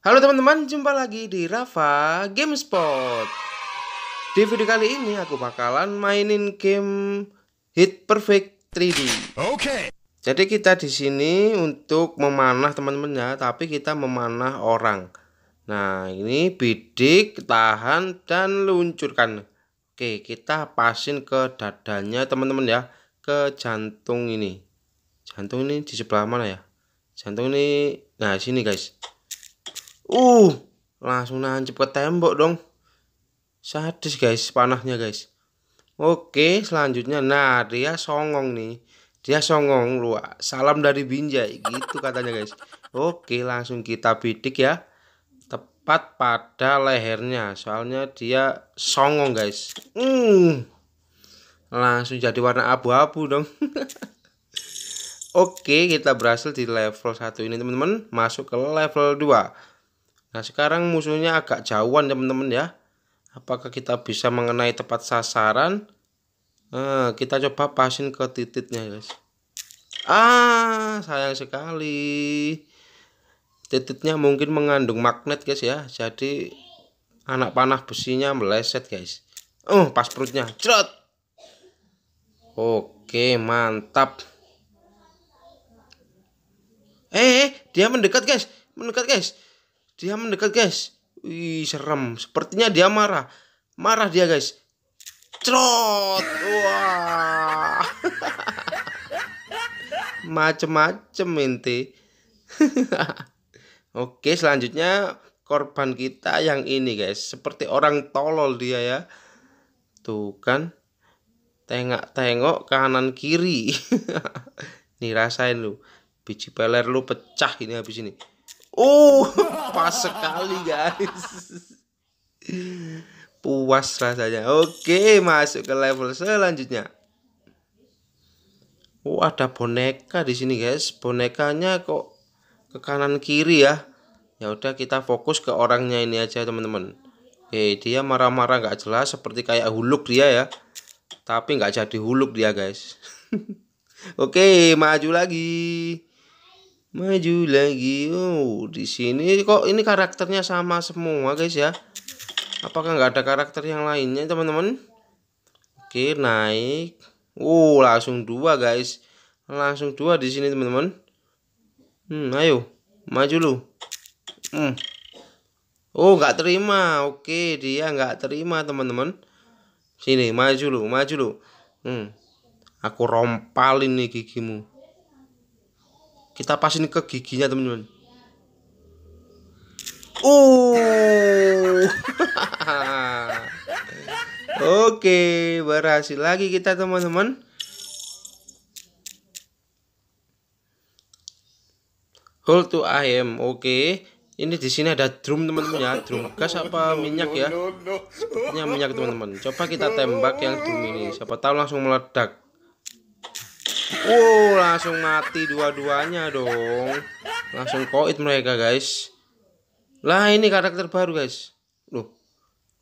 Halo teman-teman, jumpa lagi di Rafa Gamespot. Di video kali ini aku bakalan mainin game Hit Perfect 3D. Oke. Jadi kita di sini untuk memanah teman-teman ya, tapi kita memanah orang. Nah, ini bidik, tahan dan luncurkan. Oke, kita pasin ke dadanya teman-teman ya, ke jantung ini. Jantung ini di sebelah mana ya? Jantung ini nah sini guys Uh, langsung nancep ke tembok dong. Sadis guys, panahnya guys. Oke, selanjutnya. Nah, dia songong nih. Dia songong, lu salam dari Binjai gitu katanya guys. Oke, langsung kita bidik ya. Tepat pada lehernya. Soalnya dia songong guys. Hmm. Langsung jadi warna abu-abu dong. Oke, kita berhasil di level 1 ini teman-teman. Masuk ke level 2. Nah sekarang musuhnya agak jauhan teman-teman ya. Apakah kita bisa mengenai tepat sasaran? Nah, kita coba pasin ke titiknya guys. Ah sayang sekali. Titiknya mungkin mengandung magnet guys ya. Jadi anak panah besinya meleset guys. Oh pas perutnya. Cerot. Oke mantap. Eh, eh dia mendekat guys. Mendekat guys dia mendekat guys. Wih serem. Sepertinya dia marah. Marah dia guys. Trot. Wah. Macem-macem inti. Oke selanjutnya korban kita yang ini guys. Seperti orang tolol dia ya. Tuh kan. Tengok-tengok kanan kiri. Nih rasain lu. Biji peler lu pecah ini habis ini. Oh, pas sekali guys. Puas rasanya. Oke, masuk ke level selanjutnya. Oh, ada boneka di sini guys. Bonekanya kok ke kanan kiri ya. Ya udah kita fokus ke orangnya ini aja teman-teman. Oke, dia marah-marah nggak -marah jelas seperti kayak huluk dia ya. Tapi nggak jadi huluk dia guys. Oke, maju lagi maju lagi oh di sini kok ini karakternya sama semua guys ya apakah nggak ada karakter yang lainnya teman-teman oke naik oh langsung dua guys langsung dua di sini teman-teman hmm ayo maju lu hmm oh nggak terima oke dia nggak terima teman-teman sini maju lu maju lu hmm aku rompalin nih gigimu kita pasin ke giginya teman-teman. Oh. Uh. Oke, berhasil lagi kita teman-teman. Hold to am. Oke. Ini di sini ada drum teman-teman ya, drum gas apa minyak ya? Ini minyak teman-teman. Coba kita tembak yang drum ini. Siapa tahu langsung meledak. Wow, langsung mati dua-duanya dong. Langsung koit mereka, guys. Lah, ini karakter baru, guys. Loh,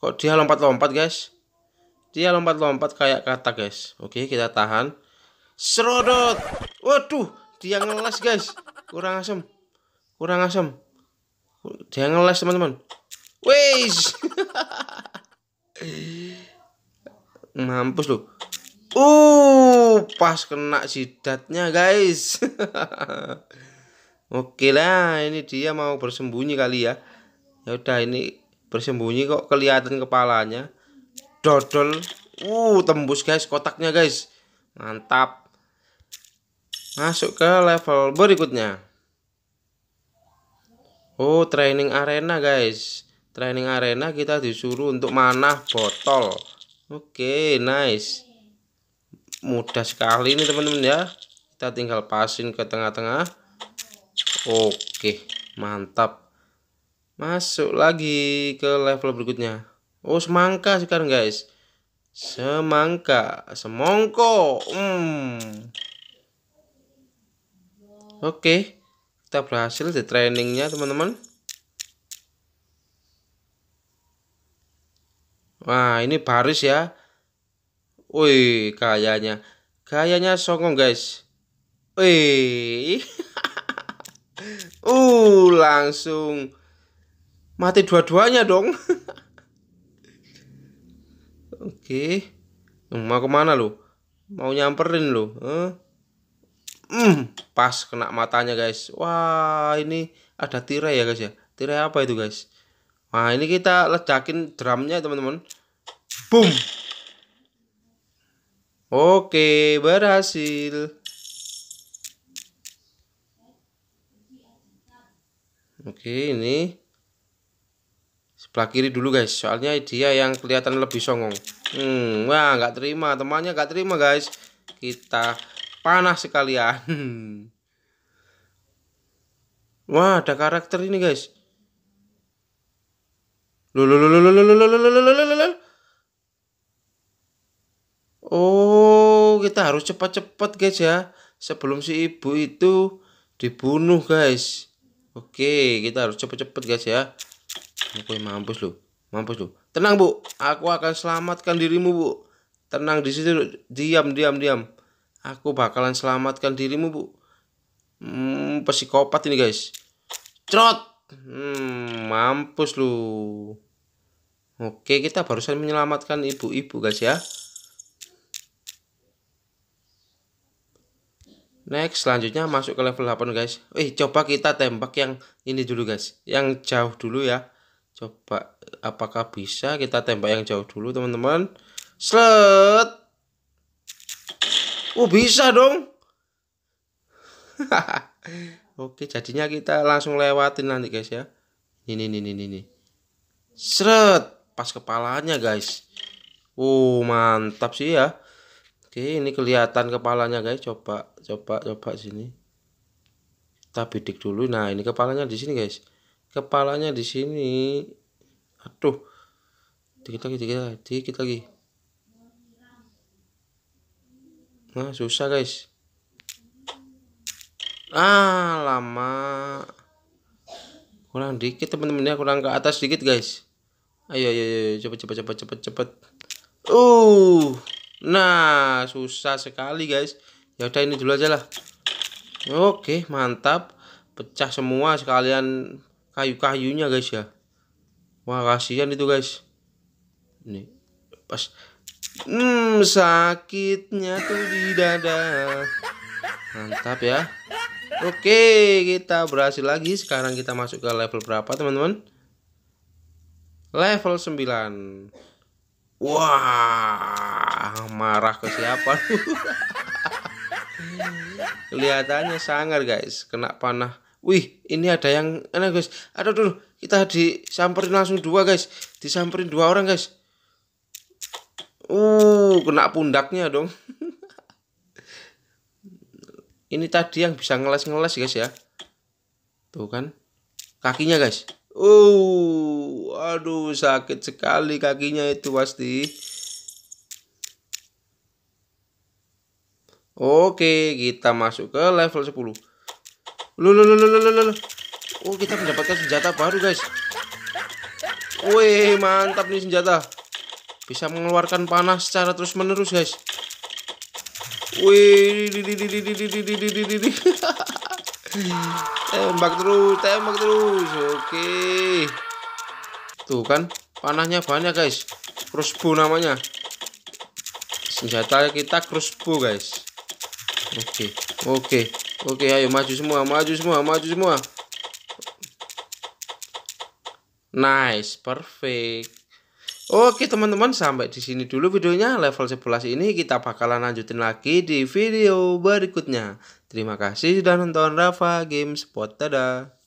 kok dia lompat-lompat, guys? Dia lompat-lompat kayak kata, guys. Oke, kita tahan. Serodot. Waduh, dia ngeles, guys. Kurang asem. Kurang asem. Dia ngeles, teman-teman. Wih! Mampus loh. Uh, pas kena sidatnya guys. Oke lah, ini dia mau bersembunyi kali ya. Ya udah ini bersembunyi kok kelihatan kepalanya. Dodol. Uh, tembus guys kotaknya guys. Mantap. Masuk ke level berikutnya. Oh, training arena guys. Training arena kita disuruh untuk manah botol. Oke, okay, nice mudah sekali ini teman-teman ya kita tinggal pasin ke tengah-tengah oke mantap masuk lagi ke level berikutnya oh semangka sekarang guys semangka semongko hmm. oke kita berhasil di trainingnya teman-teman wah ini baris ya Wih, kayaknya kayaknya songong, guys. Wih. uh, langsung mati dua-duanya dong. Oke. Okay. Mau kemana lu? Mau nyamperin lu? Huh? mm, pas kena matanya guys. Wah, ini ada tirai ya guys ya. Tirai apa itu guys? Wah, ini kita ledakin drumnya teman-teman. Boom. Oke, berhasil. Oke, ini sebelah kiri dulu guys, soalnya dia yang kelihatan lebih songong. Hmm, wah nggak terima, temannya nggak terima guys. Kita panas sekalian. wah, ada karakter ini guys. Lululululululululululul. kita harus cepat-cepat guys ya sebelum si ibu itu dibunuh guys oke kita harus cepat-cepat guys ya Aku yang mampus lu mampus lu tenang bu aku akan selamatkan dirimu bu tenang di situ diam diam diam aku bakalan selamatkan dirimu bu hmm, psikopat ini guys trot hmm, mampus lu oke kita barusan menyelamatkan ibu-ibu guys ya Next, selanjutnya masuk ke level 8 guys. Eh, coba kita tembak yang ini dulu guys. Yang jauh dulu ya. Coba apakah bisa kita tembak yang jauh dulu teman-teman. Slot. Oh, bisa dong. Oke, jadinya kita langsung lewatin nanti guys ya. Ini, ini, ini, ini. Sret. Pas kepalanya guys. Oh, mantap sih ya. Oke, ini kelihatan kepalanya guys. Coba, coba, coba sini. Kita bidik dulu. Nah, ini kepalanya di sini guys. Kepalanya di sini. Aduh. Dikit lagi, dikit lagi, dikit lagi. Nah, susah guys. Ah, lama. Kurang dikit teman-teman ya, kurang ke atas dikit guys. Ayo, ayo, ayo, cepet, cepet, cepet, cepet, cepet. Uh. Nah, susah sekali guys. Ya udah ini dulu aja lah. Oke, mantap. Pecah semua sekalian kayu-kayunya guys ya. Wah, kasihan itu guys. Ini pas Hmm, sakitnya tuh di dada. Mantap ya. Oke, kita berhasil lagi. Sekarang kita masuk ke level berapa, teman-teman? Level 9. Wah, marah ke siapa kelihatannya sangar guys kena panah wih ini ada yang enak guys ada dulu kita disamperin langsung dua guys disamperin dua orang guys uh kena pundaknya dong ini tadi yang bisa ngeles-ngeles guys ya tuh kan kakinya guys uh aduh sakit sekali kakinya itu pasti Oke, kita masuk ke level 10. Lu lu lu lu lu lu. Oh, kita mendapatkan senjata baru, guys. Wih, mantap nih senjata. Bisa mengeluarkan panah secara terus-menerus, guys. Wih, tembak terus, tembak terus. Oke. Tuh kan, panahnya banyak, guys. Crossbow namanya. Senjata kita crossbow, guys. Oke, oke, oke. Ayo maju semua, maju semua, maju semua. Nice, perfect. Oke teman-teman sampai di sini dulu videonya level 11 ini kita bakalan lanjutin lagi di video berikutnya. Terima kasih sudah nonton Rafa Gamespot Spot. Dadah.